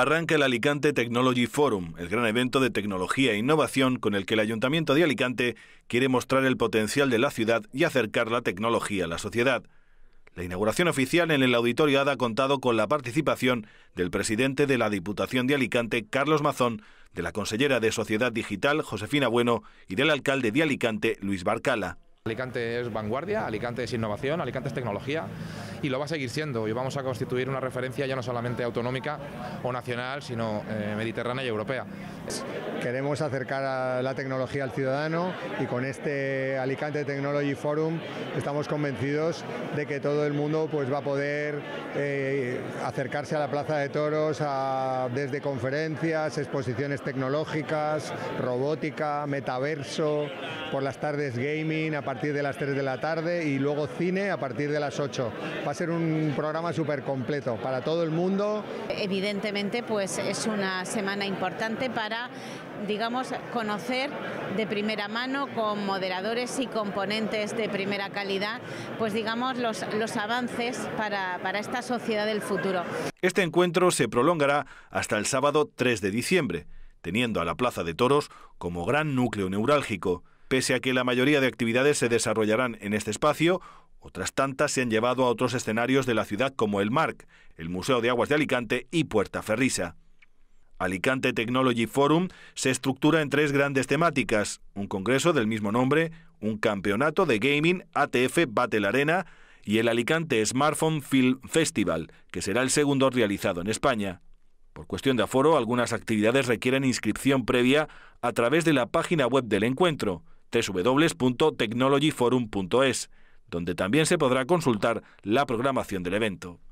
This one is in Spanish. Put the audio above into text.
arranca el Alicante Technology Forum, el gran evento de tecnología e innovación con el que el Ayuntamiento de Alicante quiere mostrar el potencial de la ciudad y acercar la tecnología a la sociedad. La inauguración oficial en el auditorio ha contado con la participación del presidente de la Diputación de Alicante, Carlos Mazón, de la consellera de Sociedad Digital, Josefina Bueno, y del alcalde de Alicante, Luis Barcala. Alicante es vanguardia, Alicante es innovación, Alicante es tecnología y lo va a seguir siendo y vamos a constituir una referencia ya no solamente autonómica o nacional, sino eh, mediterránea y europea. Queremos acercar la tecnología al ciudadano y con este Alicante Technology Forum estamos convencidos de que todo el mundo pues, va a poder eh, acercarse a la Plaza de Toros desde conferencias, exposiciones tecnológicas, robótica, metaverso, por las tardes gaming, ...a partir de las 3 de la tarde y luego cine a partir de las 8. Va a ser un programa súper completo para todo el mundo. Evidentemente, pues es una semana importante para digamos, conocer de primera mano con moderadores y componentes de primera calidad, pues digamos, los, los avances para, para esta sociedad del futuro. Este encuentro se prolongará hasta el sábado 3 de diciembre, teniendo a la Plaza de Toros como gran núcleo neurálgico. Pese a que la mayoría de actividades se desarrollarán en este espacio, otras tantas se han llevado a otros escenarios de la ciudad como el MARC, el Museo de Aguas de Alicante y Puerta Ferrisa. Alicante Technology Forum se estructura en tres grandes temáticas, un congreso del mismo nombre, un campeonato de gaming ATF Battle Arena y el Alicante Smartphone Film Festival, que será el segundo realizado en España. Por cuestión de aforo, algunas actividades requieren inscripción previa a través de la página web del encuentro www.technologyforum.es, donde también se podrá consultar la programación del evento.